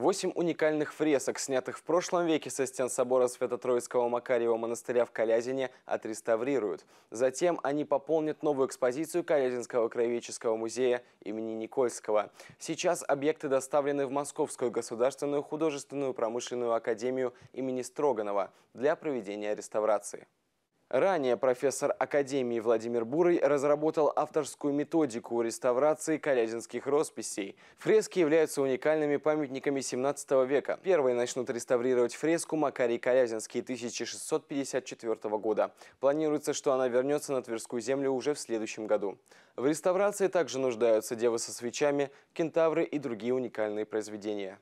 Восемь уникальных фресок, снятых в прошлом веке со стен собора Свято-Троицкого Макарьева монастыря в Калязине, отреставрируют. Затем они пополнят новую экспозицию Калязинского краеведческого музея имени Никольского. Сейчас объекты доставлены в Московскую государственную художественную промышленную академию имени Строганова для проведения реставрации. Ранее профессор Академии Владимир Бурый разработал авторскую методику реставрации калязинских росписей. Фрески являются уникальными памятниками 17 века. Первые начнут реставрировать фреску Макарий Калязинский 1654 года. Планируется, что она вернется на Тверскую землю уже в следующем году. В реставрации также нуждаются девы со свечами, кентавры и другие уникальные произведения.